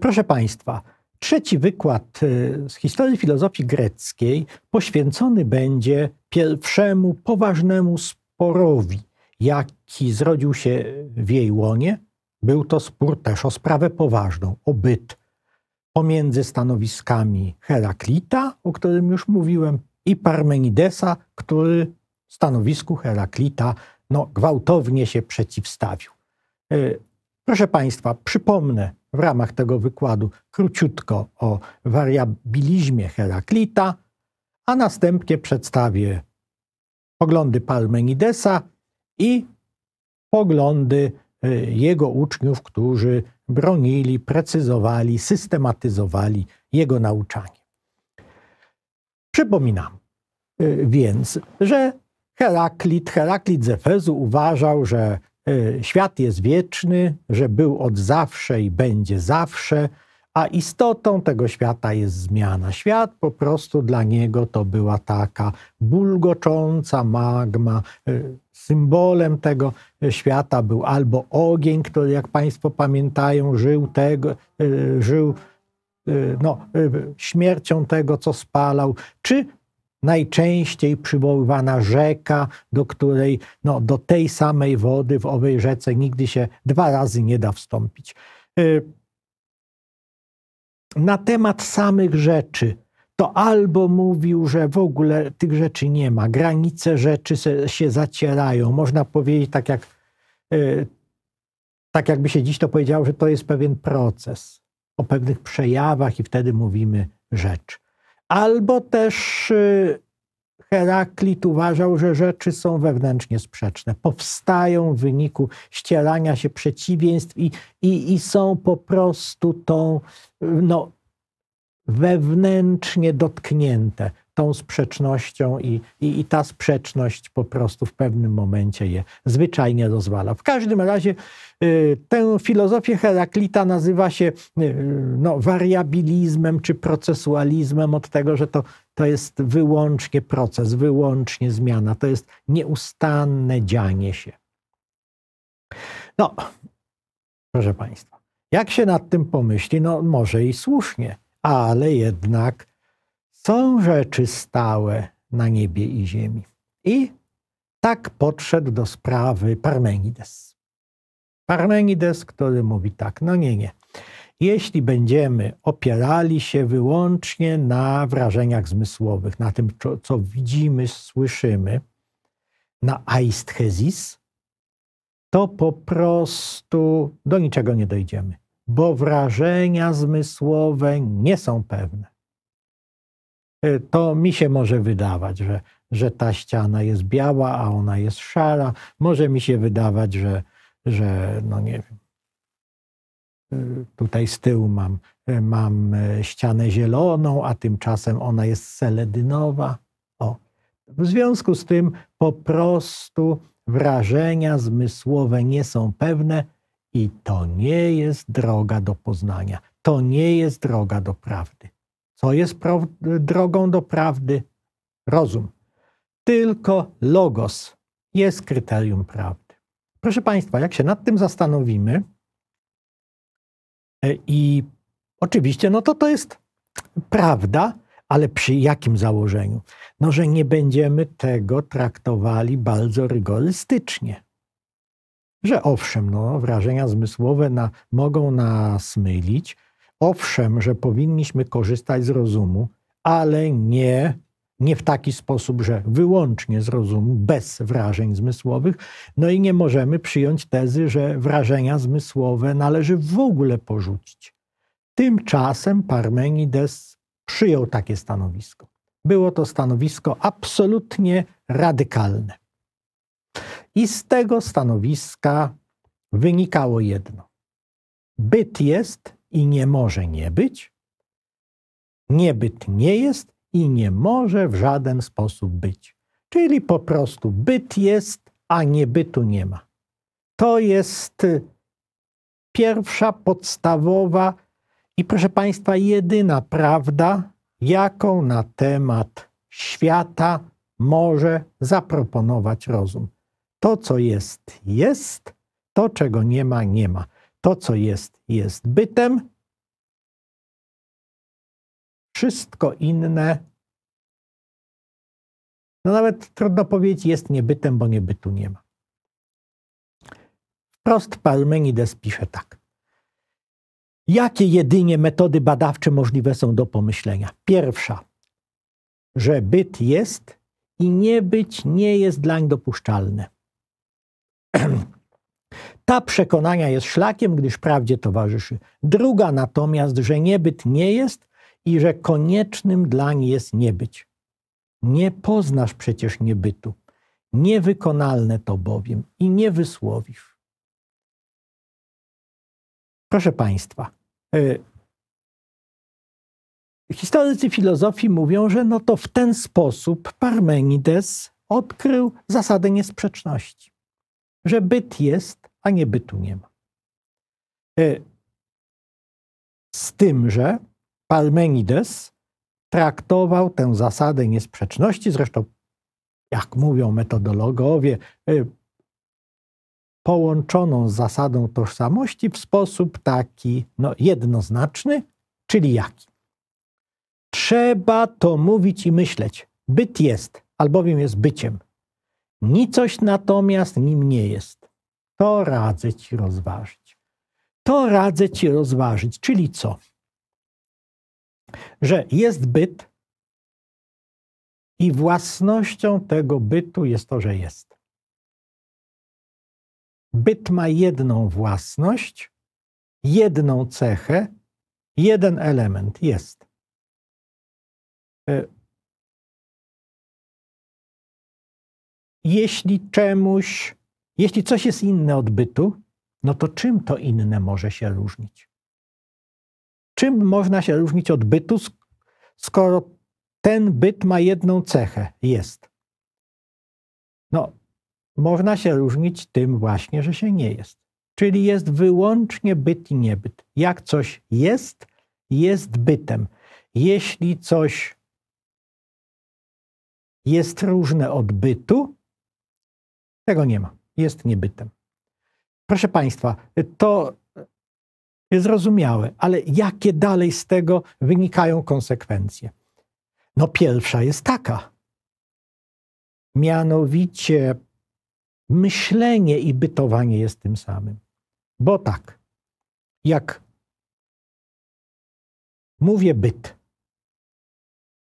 Proszę Państwa, trzeci wykład y, z historii filozofii greckiej poświęcony będzie pierwszemu poważnemu sporowi jaki zrodził się w jej łonie, był to spór też o sprawę poważną, o byt pomiędzy stanowiskami Heraklita, o którym już mówiłem, i Parmenidesa, który stanowisku Heraklita no, gwałtownie się przeciwstawił. E, proszę Państwa, przypomnę w ramach tego wykładu króciutko o wariabilizmie Heraklita, a następnie przedstawię poglądy Parmenidesa i poglądy e, jego uczniów, którzy bronili, precyzowali, systematyzowali jego nauczanie. Przypominam e, więc, że Heraklit, Heraklit z Efezu uważał, że e, świat jest wieczny, że był od zawsze i będzie zawsze, a istotą tego świata jest zmiana. Świat po prostu dla niego to była taka bulgocząca magma. Y, symbolem tego y, świata był albo ogień, który, jak Państwo pamiętają, żył tego, y, żył no, śmiercią tego, co spalał, czy najczęściej przywoływana rzeka, do której, no, do tej samej wody w owej rzece nigdy się dwa razy nie da wstąpić na temat samych rzeczy, to albo mówił, że w ogóle tych rzeczy nie ma, granice rzeczy se, się zacierają. Można powiedzieć tak jak, yy, tak jakby się dziś to powiedziało, że to jest pewien proces o pewnych przejawach i wtedy mówimy rzecz. Albo też yy, Heraklit uważał, że rzeczy są wewnętrznie sprzeczne, powstają w wyniku ścierania się przeciwieństw i, i, i są po prostu tą no, wewnętrznie dotknięte tą sprzecznością i, i, i, ta sprzeczność po prostu w pewnym momencie je zwyczajnie rozwala. W każdym razie y, tę filozofię Heraklita nazywa się y, no, wariabilizmem czy procesualizmem od tego, że to, to jest wyłącznie proces, wyłącznie zmiana, to jest nieustanne dzianie się. No, proszę Państwa, jak się nad tym pomyśli, no może i słusznie, ale jednak są rzeczy stałe na niebie i ziemi. I tak podszedł do sprawy Parmenides. Parmenides, który mówi tak, no nie, nie. Jeśli będziemy opierali się wyłącznie na wrażeniach zmysłowych, na tym, co, co widzimy, słyszymy, na aisthesis, to po prostu do niczego nie dojdziemy, bo wrażenia zmysłowe nie są pewne. E, to mi się może wydawać, że, że ta ściana jest biała, a ona jest szara. Może mi się wydawać, że, że no nie wiem, e, tutaj z tyłu mam, e, mam ścianę zieloną, a tymczasem ona jest seledynowa. O. W związku z tym po prostu wrażenia zmysłowe nie są pewne i to nie jest droga do poznania. To nie jest droga do prawdy. Co jest drogą do prawdy? Rozum. Tylko logos jest kryterium prawdy. Proszę Państwa, jak się nad tym zastanowimy, e, i oczywiście, no to to jest prawda, ale przy jakim założeniu? No, że nie będziemy tego traktowali bardzo rygorystycznie. Że owszem, no, wrażenia zmysłowe na, mogą nas mylić, Owszem, że powinniśmy korzystać z rozumu, ale nie, nie w taki sposób, że wyłącznie z rozumu, bez wrażeń zmysłowych. No i nie możemy przyjąć tezy, że wrażenia zmysłowe należy w ogóle porzucić. Tymczasem Parmenides przyjął takie stanowisko. Było to stanowisko absolutnie radykalne. I z tego stanowiska wynikało jedno. Byt jest i nie może nie być. Niebyt nie jest i nie może w żaden sposób być. Czyli po prostu byt jest, a niebytu nie ma. To jest y, pierwsza, podstawowa i proszę Państwa, jedyna prawda, jaką na temat świata może zaproponować rozum. To, co jest, jest, to, czego nie ma, nie ma. To, co jest, jest bytem. Wszystko inne, no nawet trudno powiedzieć, jest niebytem, bo niebytu nie ma. Prost Parmenides pisze tak. Jakie jedynie metody badawcze możliwe są do pomyślenia? Pierwsza, że byt jest i niebyć nie jest dlań dopuszczalne. Ta przekonania jest szlakiem, gdyż prawdzie towarzyszy. Druga natomiast, że niebyt nie jest i że koniecznym dlań jest niebyć. Nie poznasz przecież niebytu, niewykonalne to bowiem i nie wysłowisz. Proszę Państwa, yy, historycy filozofii mówią, że no to w ten sposób Parmenides odkrył zasadę niesprzeczności że byt jest, a nie bytu nie ma. E, z tym, że Parmenides traktował tę zasadę niesprzeczności, zresztą jak mówią metodologowie, e, połączoną z zasadą tożsamości w sposób taki no, jednoznaczny, czyli jaki? Trzeba to mówić i myśleć. Byt jest, albowiem jest byciem. Nicość natomiast nim nie jest. To radzę ci rozważyć. To radzę ci rozważyć, czyli co? Że jest byt i własnością tego bytu jest to, że jest. Byt ma jedną własność, jedną cechę, jeden element jest e, jeśli czemuś, jeśli coś jest inne od bytu, no to czym to inne może się różnić? Czym można się różnić od bytu, skoro ten byt ma jedną cechę? Jest. No, można się różnić tym właśnie, że się nie jest. Czyli jest wyłącznie byt i niebyt. Jak coś jest, jest bytem. Jeśli coś jest różne od bytu, tego nie ma. Jest niebytem. Proszę Państwa, to jest zrozumiałe, ale jakie dalej z tego wynikają konsekwencje? No, pierwsza jest taka. Mianowicie myślenie i bytowanie jest tym samym. Bo tak, jak mówię byt,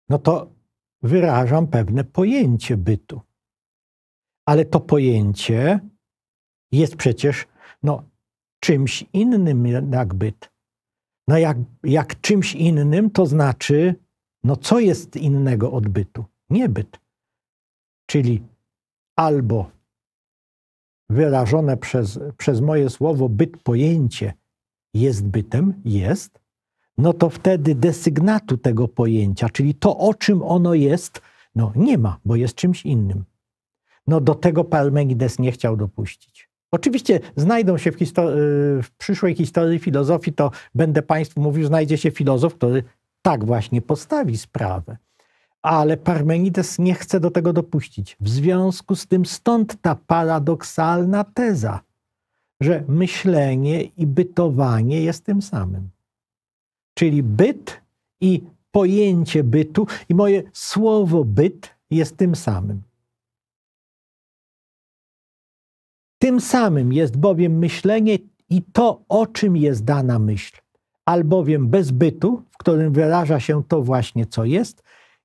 no to wyrażam pewne pojęcie bytu ale to pojęcie jest przecież no, czymś innym jak byt. No jak, jak czymś innym, to znaczy, no co jest innego od bytu? Niebyt. Czyli albo wyrażone przez, przez moje słowo byt pojęcie jest bytem, jest, no to wtedy desygnatu tego pojęcia, czyli to, o czym ono jest, no nie ma, bo jest czymś innym no do tego Palmenides nie chciał dopuścić. Oczywiście znajdą się w, histori- y, w przyszłej historii filozofii, to będę Państwu mówił, znajdzie się filozof, który tak właśnie postawi sprawę. Ale Parmenides nie chce do tego dopuścić. W związku z tym stąd ta paradoksalna teza, że myślenie i bytowanie jest tym samym. Czyli byt i pojęcie bytu i moje słowo byt jest tym samym. Tym samym jest bowiem myślenie i to, o czym jest dana myśl, albowiem bez bytu, w którym wyraża się to właśnie, co jest,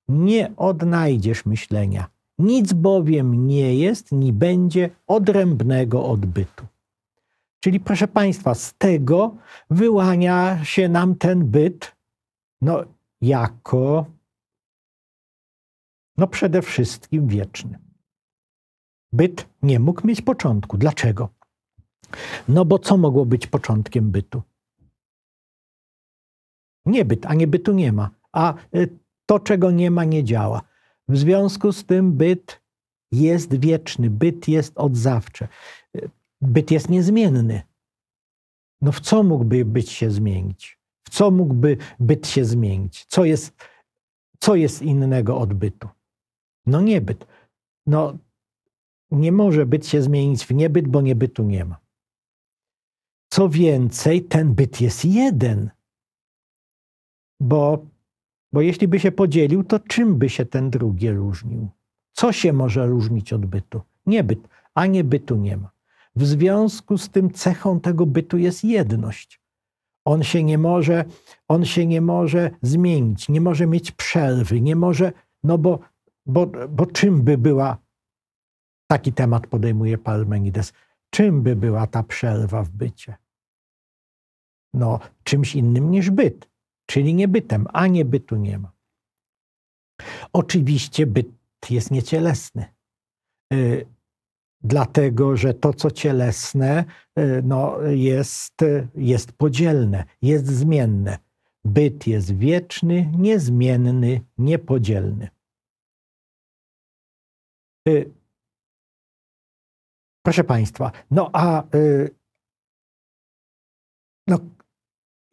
nie odnajdziesz myślenia. Nic bowiem nie jest, ni będzie odrębnego bytu. Czyli, proszę Państwa, z tego wyłania się nam ten byt, no jako, no przede wszystkim wieczny. Byt nie mógł mieć początku. Dlaczego? No bo co mogło być początkiem bytu? Niebyt, a niebytu nie ma. A y, to, czego nie ma, nie działa. W związku z tym byt jest wieczny, byt jest od zawsze. Y, byt jest niezmienny. No w co mógłby być się zmienić? W co mógłby byt się zmienić? Co jest, co jest innego od bytu? No niebyt. No nie może byt się zmienić w niebyt, bo niebytu nie ma. Co więcej, ten byt jest jeden. Bo, bo jeśli by się podzielił, to czym by się ten drugi różnił? Co się może różnić od bytu? Niebyt, a niebytu nie ma. W związku z tym cechą tego bytu jest jedność. On się nie może, on się nie może zmienić, nie może mieć przerwy, nie może, no bo, bo, bo czym by była Taki temat podejmuje Palmenides. Czym by była ta przerwa w bycie? No, czymś innym niż byt, czyli niebytem, a niebytu nie ma. Oczywiście byt jest niecielesny. Y, dlatego, że to, co cielesne, y, no, jest, jest podzielne, jest zmienne. Byt jest wieczny, niezmienny, niepodzielny. Y, Proszę Państwa, no a y, no,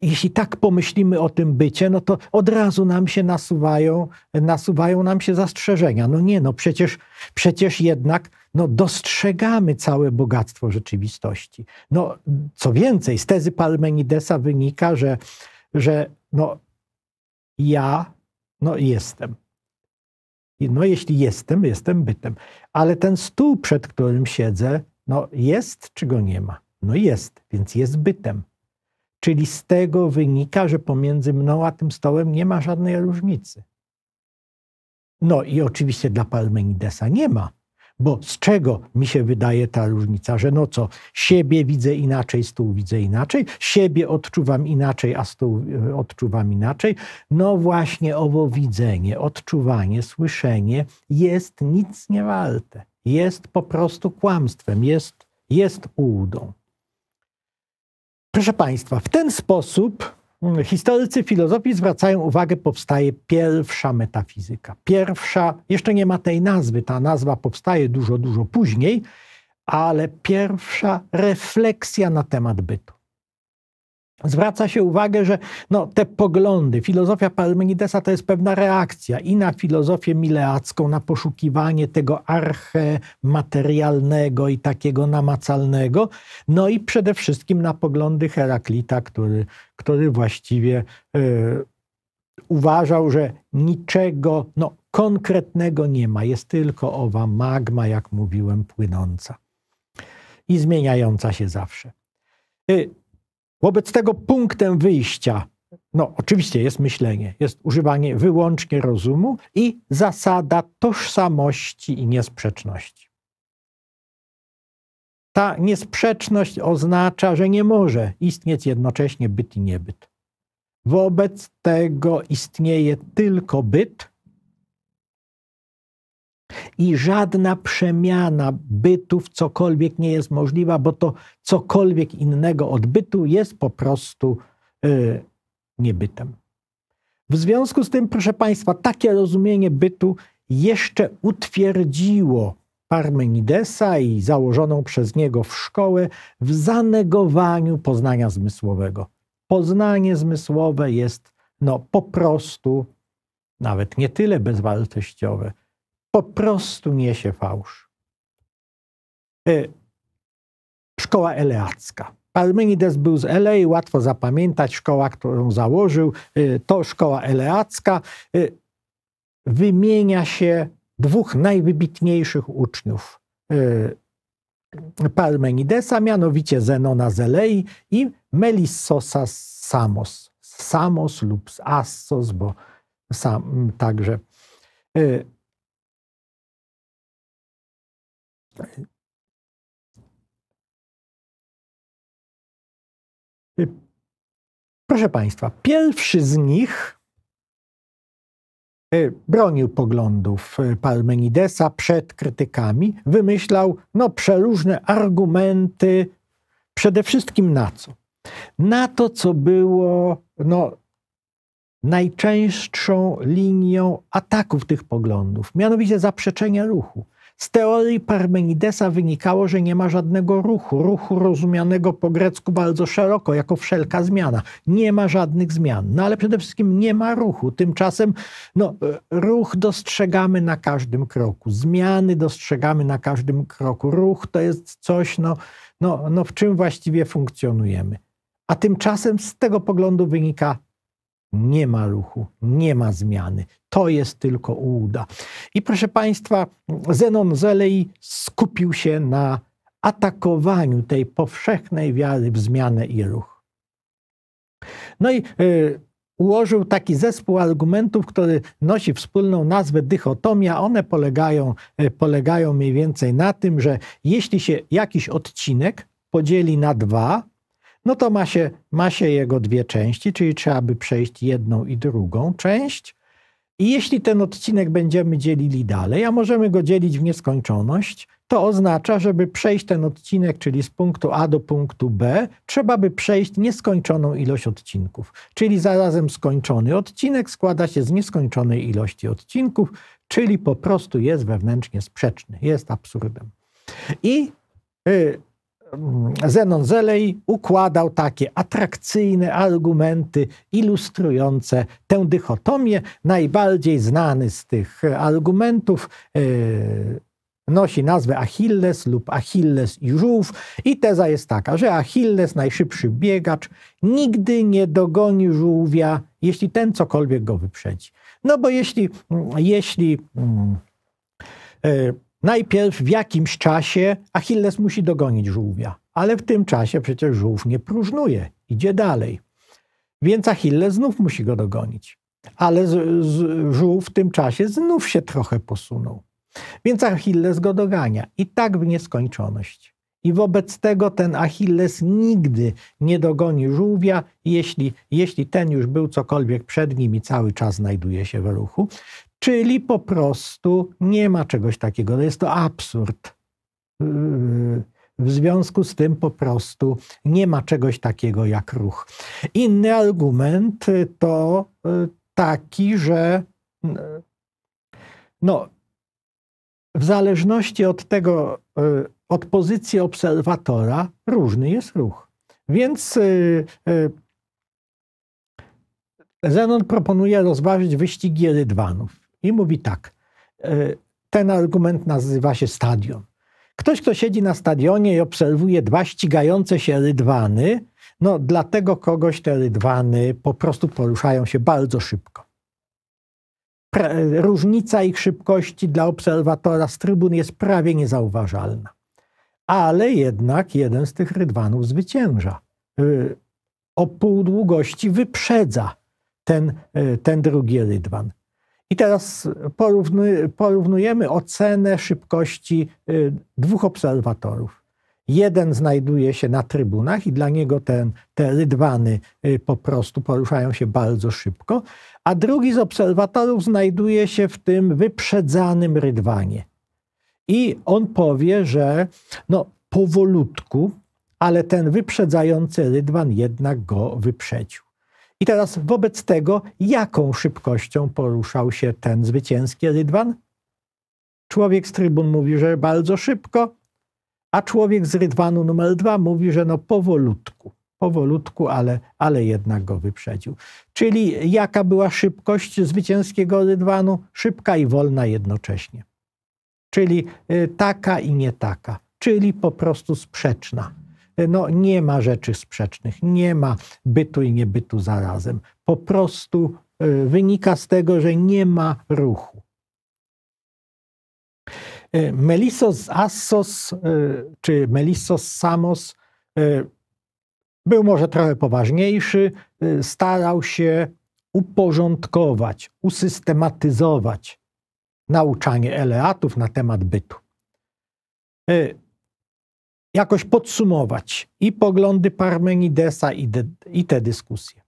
jeśli tak pomyślimy o tym bycie, no to od razu nam się nasuwają, nasuwają nam się zastrzeżenia. No nie, no przecież, przecież jednak no dostrzegamy całe bogactwo rzeczywistości. No, co więcej, z tezy Palmenidesa wynika, że, że no, ja no, jestem. No jeśli jestem, jestem bytem. Ale ten stół, przed którym siedzę, no jest czy go nie ma? No jest, więc jest bytem. Czyli z tego wynika, że pomiędzy mną a tym stołem nie ma żadnej różnicy. No i oczywiście dla Parmenidesa nie ma, bo z czego mi się wydaje ta różnica, że no co, siebie widzę inaczej, stół widzę inaczej, siebie odczuwam inaczej, a stół e, odczuwam inaczej. No właśnie owo widzenie, odczuwanie, słyszenie jest nic nie warte. Jest po prostu kłamstwem, jest, jest ułudą. Proszę Państwa, w ten sposób Mm, historycy filozofii zwracają uwagę, powstaje pierwsza metafizyka. Pierwsza, jeszcze nie ma tej nazwy, ta nazwa powstaje dużo, dużo później, ale pierwsza refleksja na temat bytu zwraca się uwagę, że no, te poglądy, filozofia Parmenidesa to jest pewna reakcja i na filozofię mileacką, na poszukiwanie tego arche materialnego i takiego namacalnego, no i przede wszystkim na poglądy Heraklita, który, który właściwie yy, uważał, że niczego no, konkretnego nie ma, jest tylko owa magma, jak mówiłem, płynąca i zmieniająca się zawsze. Yy, Wobec tego punktem wyjścia, no oczywiście jest myślenie, jest używanie wyłącznie rozumu i zasada tożsamości i niesprzeczności. Ta niesprzeczność oznacza, że nie może istnieć jednocześnie byt i niebyt. Wobec tego istnieje tylko byt, i żadna przemiana bytów cokolwiek nie jest możliwa, bo to cokolwiek innego od bytu jest po prostu y, niebytem. W związku z tym, proszę Państwa, takie rozumienie bytu jeszcze utwierdziło Parmenidesa i założoną przez niego w szkołę w zanegowaniu poznania zmysłowego. Poznanie zmysłowe jest no, po prostu nawet nie tyle bezwartościowe, po prostu niesie fałsz. E, szkoła eleacka. Parmenides był z Elei, łatwo zapamiętać, szkoła, którą założył, e, to szkoła eleacka. E, wymienia się dwóch najwybitniejszych uczniów Parmenidesa, mianowicie Zenona z Elei i Melissosa z Samos. Samos lub z Assos, bo sam także Y, proszę Państwa, pierwszy z nich y, bronił poglądów y, Palmenidesa przed krytykami, wymyślał no, przeróżne argumenty, przede wszystkim na co? Na to, co było no, najczęstszą linią ataków tych poglądów, mianowicie zaprzeczenia ruchu. Z teorii Parmenidesa wynikało, że nie ma żadnego ruchu, ruchu rozumianego po grecku bardzo szeroko, jako wszelka zmiana. Nie ma żadnych zmian, no ale przede wszystkim nie ma ruchu. Tymczasem no, e, ruch dostrzegamy na każdym kroku, zmiany dostrzegamy na każdym kroku. Ruch to jest coś, no, no, no w czym właściwie funkcjonujemy. A tymczasem z tego poglądu wynika nie ma ruchu, nie ma zmiany. To jest tylko ułuda. I proszę Państwa, Zenon Zelej skupił się na atakowaniu tej powszechnej wiary w zmianę i ruch. No i y, ułożył taki zespół argumentów, który nosi wspólną nazwę dychotomia. One polegają, y, polegają mniej więcej na tym, że jeśli się jakiś odcinek podzieli na dwa, no to ma się, ma się jego dwie części, czyli trzeba by przejść jedną i drugą część. I jeśli ten odcinek będziemy dzielili dalej, a możemy go dzielić w nieskończoność, to oznacza, żeby przejść ten odcinek, czyli z punktu A do punktu B, trzeba by przejść nieskończoną ilość odcinków. Czyli zarazem skończony odcinek składa się z nieskończonej ilości odcinków, czyli po prostu jest wewnętrznie sprzeczny, jest absurdem. I y, Mm, Zenon Zelej układał takie atrakcyjne argumenty ilustrujące tę dychotomię. Najbardziej znany z tych argumentów e, nosi nazwę Achilles lub Achilles i żółw. I teza jest taka, że Achilles, najszybszy biegacz, nigdy nie dogoni żółwia, jeśli ten cokolwiek go wyprzedzi. No bo jeśli, mm, jeśli yy, Najpierw w jakimś czasie Achilles musi dogonić żółwia, ale w tym czasie przecież żółw nie próżnuje, idzie dalej. Więc Achilles znów musi go dogonić. Ale z, z, żółw w tym czasie znów się trochę posunął. Więc Achilles go dogania i tak w nieskończoność. I wobec tego ten Achilles nigdy nie dogoni żółwia, jeśli, jeśli ten już był cokolwiek przed nim i cały czas znajduje się w ruchu. Czyli po prostu nie ma czegoś takiego. No jest to absurd. W związku z tym po prostu nie ma czegoś takiego jak ruch. Inny argument to e, taki, że no, w zależności od tego, e, od pozycji obserwatora, różny jest ruch. Więc e, Zenon proponuje rozważyć wyścigi rydwanów i mówi tak. E, ten argument nazywa się stadion. Ktoś, kto siedzi na stadionie i obserwuje dwa ścigające się rydwany, no dlatego kogoś te rydwany po prostu poruszają się bardzo szybko. różnica ich szybkości dla obserwatora z trybun jest prawie niezauważalna. Ale jednak jeden z tych rydwanów zwycięża. E, o pół długości wyprzedza ten, e, ten drugi rydwan. I teraz porówny, porównujemy ocenę szybkości y, dwóch obserwatorów. Jeden znajduje się na trybunach i dla niego ten, te rydwany y, po prostu poruszają się bardzo szybko, a drugi z obserwatorów znajduje się w tym wyprzedzanym rydwanie. I on powie, że no, powolutku, ale ten wyprzedzający rydwan jednak go wyprzedził. I teraz wobec tego, jaką szybkością poruszał się ten zwycięski rydwan? Człowiek z trybun mówi, że bardzo szybko, a człowiek z rydwanu numer dwa mówi, że no powolutku. Powolutku, ale, ale jednak go wyprzedził. Czyli jaka była szybkość zwycięskiego rydwanu? Szybka i wolna jednocześnie. Czyli y, taka i nie taka. Czyli po prostu sprzeczna no nie ma rzeczy sprzecznych, nie ma bytu i niebytu zarazem. Po prostu y, wynika z tego, że nie ma ruchu. Y, Melissos Assos y, czy Melissos Samos był może trochę poważniejszy, starał się uporządkować, usystematyzować nauczanie Eleatów na temat bytu jakoś podsumować i poglądy Parmenidesa i, de, i te dyskusje.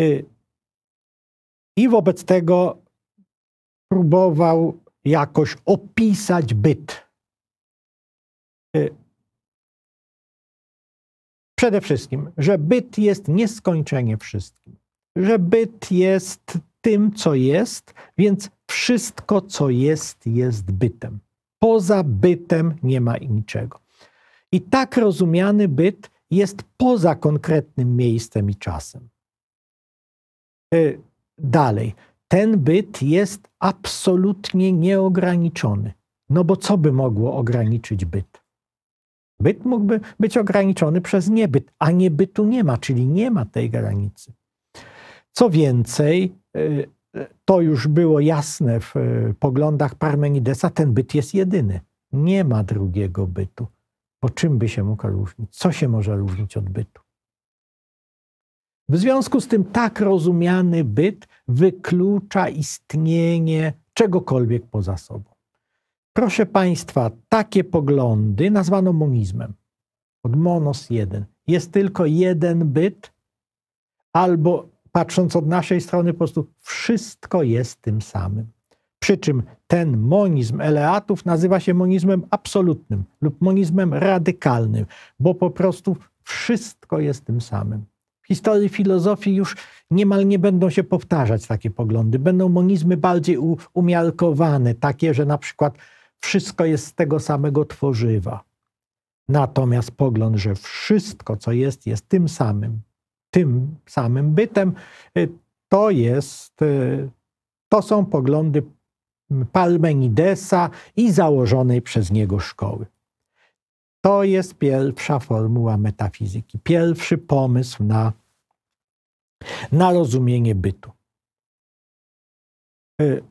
Y, I wobec tego próbował jakoś opisać byt. Y, przede wszystkim, że byt jest nieskończenie wszystkim, że byt jest tym, co jest, więc wszystko, co jest, jest bytem. Poza bytem nie ma niczego. I tak rozumiany byt jest poza konkretnym miejscem i czasem. E, dalej, ten byt jest absolutnie nieograniczony. No bo co by mogło ograniczyć byt? Byt mógłby być ograniczony przez niebyt, a niebytu nie ma, czyli nie ma tej granicy. Co więcej, e, to już było jasne w e, poglądach Parmenidesa, ten byt jest jedyny. Nie ma drugiego bytu. Po czym by się mógł różnić? Co się może różnić od bytu? W związku z tym tak rozumiany byt wyklucza istnienie czegokolwiek poza sobą. Proszę Państwa, takie poglądy nazwano monizmem. Od monos jeden. Jest tylko jeden byt, albo patrząc od naszej strony, po prostu wszystko jest tym samym. Przy czym ten monizm eleatów nazywa się monizmem absolutnym lub monizmem radykalnym, bo po prostu wszystko jest tym samym. W historii filozofii już niemal nie będą się powtarzać takie poglądy. Będą monizmy bardziej umiarkowane, takie, że na przykład wszystko jest z tego samego tworzywa. Natomiast pogląd, że wszystko, co jest, jest tym samym, tym samym bytem, y, to jest, y, to są poglądy Palmenidesa i założonej przez niego szkoły. To jest pierwsza formuła metafizyki, pierwszy pomysł na, na rozumienie bytu. Y,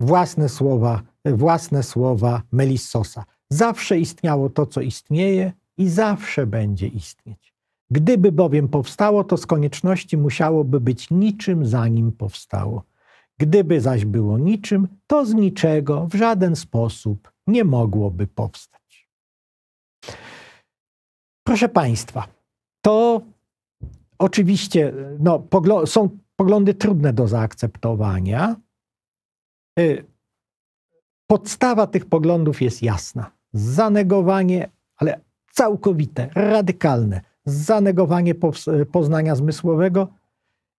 własne słowa, własne słowa Melissosa. Zawsze istniało to, co istnieje i zawsze będzie istnieć. Gdyby bowiem powstało, to z konieczności musiałoby być niczym, zanim powstało. Gdyby zaś było niczym, to z niczego w żaden sposób nie mogłoby powstać. Proszę Państwa, to oczywiście no, są poglądy trudne do zaakceptowania. Y, podstawa tych poglądów jest jasna. Zanegowanie, ale całkowite, radykalne zanegowanie poznania zmysłowego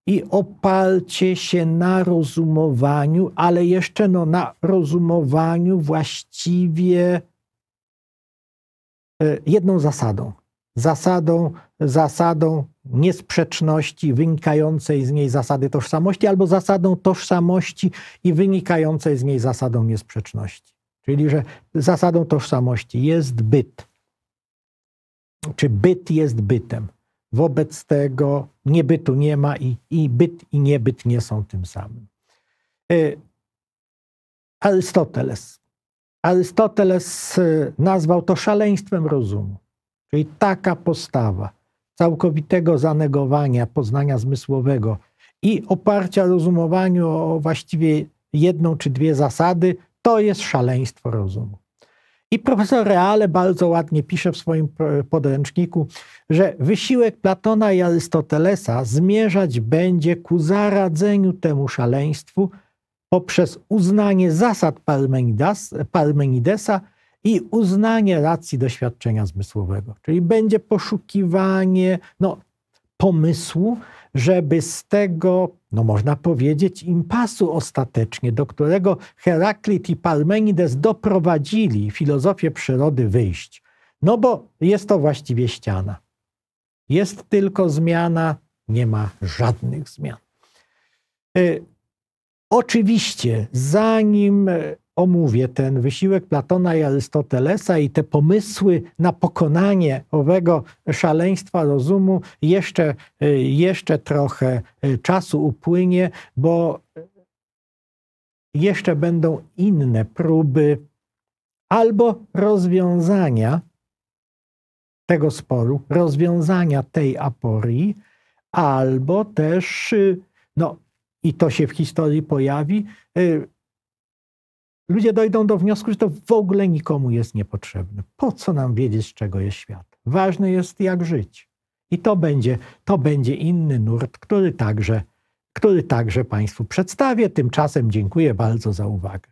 i opalcie się na rozumowaniu, ale jeszcze no, na rozumowaniu właściwie e, jedną zasadą. Zasadą, zasadą niesprzeczności wynikającej z niej zasady tożsamości, albo zasadą tożsamości i wynikającej z niej zasadą niesprzeczności. Czyli, że zasadą tożsamości jest byt. Czy byt jest bytem? Wobec tego niebytu nie ma i, i byt i niebyt nie są tym samym. E, Arystoteles. Arystoteles e, nazwał to szaleństwem rozumu. Czyli taka postawa całkowitego zanegowania poznania zmysłowego i oparcia rozumowaniu o właściwie jedną czy dwie zasady, to jest szaleństwo rozumu. I profesor Reale bardzo ładnie pisze w swoim e, podręczniku, że wysiłek Platona i Arystotelesa zmierzać będzie ku zaradzeniu temu szaleństwu poprzez uznanie zasad Parmenidesa i uznanie racji doświadczenia zmysłowego. Czyli będzie poszukiwanie, no pomysłu, żeby z tego, no można powiedzieć, impasu ostatecznie, do którego Heraklit i Parmenides doprowadzili filozofię przyrody wyjść. No bo jest to właściwie ściana. Jest tylko zmiana, nie ma żadnych zmian. Y, oczywiście, zanim omówię ten wysiłek Platona i Arystotelesa i te pomysły na pokonanie owego szaleństwa rozumu, jeszcze, y, jeszcze trochę y, czasu upłynie, bo jeszcze będą inne próby albo rozwiązania tego sporu, rozwiązania tej aporii, albo też, y, no i to się w historii pojawi, ludzie dojdą do wniosku, że to w ogóle nikomu jest niepotrzebne. Po co nam wiedzieć, z czego jest świat? Ważne jest, jak żyć. I to będzie, to będzie inny nurt, który także, który także Państwu przedstawię. Tymczasem dziękuję bardzo za uwagę.